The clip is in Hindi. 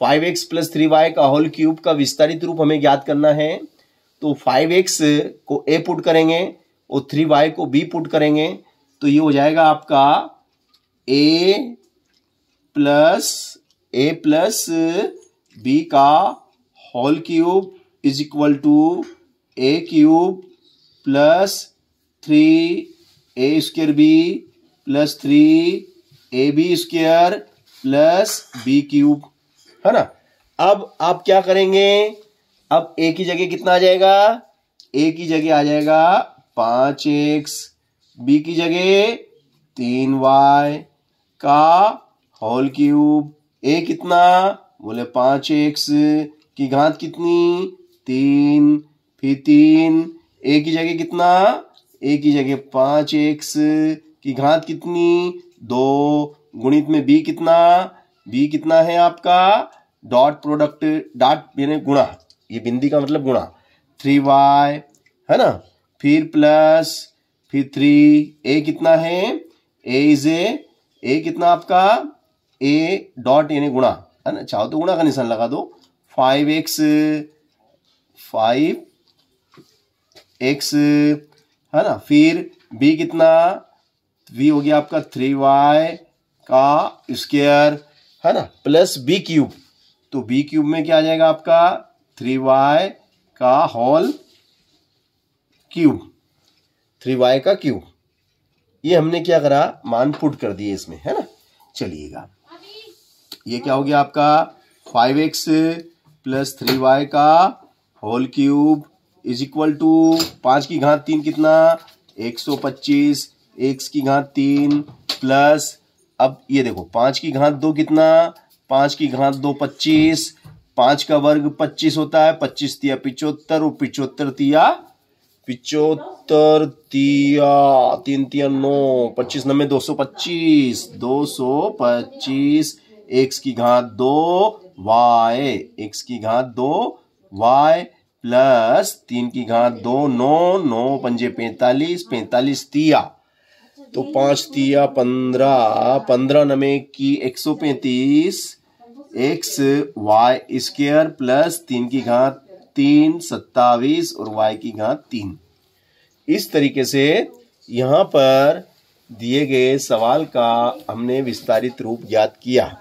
five X plus three Y का होल क्यूब का विस्तारित रूप हमें ज्ञात करना है तो फाइव एक्स को ए पुट करेंगे और थ्री वाई को बी पुट करेंगे तो ये हो जाएगा आपका A plus A plus B का whole cube is equal to A cube plus three A square B plus three A B square plus B cube है ना अब आप क्या करेंगे अब ए की जगह कितना आ जाएगा ए की जगह आ जाएगा पांच एक्स बी की जगह तीन वाई का होल क्यूब ए कितना बोले पांच एक्स की घात कितनी तीन फिर तीन ए की जगह कितना ए की जगह पांच एक्स की घात कितनी दो गुणित में बी कितना बी कितना है आपका डॉट प्रोडक्ट डॉट यानी गुणा ये बिंदी का मतलब गुणा थ्री वाई है ना फिर प्लस फिर थ्री ए कितना है ए इज ए ए कितना आपका ए डॉट यानी गुणा है ना चाहो तो गुणा का निशान लगा दो फाइव एक्स फाइव एक्स है ना फिर बी कितना बी हो गया आपका थ्री वाई का स्क्वेयर है ना प्लस बी क्यूब तो बी क्यूब में क्या आ जाएगा आपका थ्री वाई का होल क्यूब थ्री वाई का क्यूब ये हमने क्या करा मान पुट कर दिए इसमें है ना चलिएगा ये क्या हो गया आपका five X plus three Y का whole cube is equal to पांच की घात तीन कितना एक सौ पच्चीस एक्स की घात तीन प्लस अब ये देखो पांच की घात दो कितना पांच की घात दो पच्चीस पांच का वर्ग पच्चीस होता है पच्चीस तिया पिचोत्तर और पिचोत्तर तिया पिचोत्तर तिया तीन तिया नौ पच्चीस नब्बे दो सौ पच्चीस दो सौ पच्चीस एक्स की घात दो वाई एक्स की घात दो वाई प्लस तीन की घात दो नौ नौ पंजे पैंतालीस पैंतालीस तिया तो पांच तिया पंद्रह पंद्रह नमे की एक सौ पैंतीस एक्स वाई स्क्र प्लस तीन की घात तीन सत्तावीस और वाई की घात तीन इस तरीके से यहाँ पर दिए गए सवाल का हमने विस्तारित रूप ज्ञात किया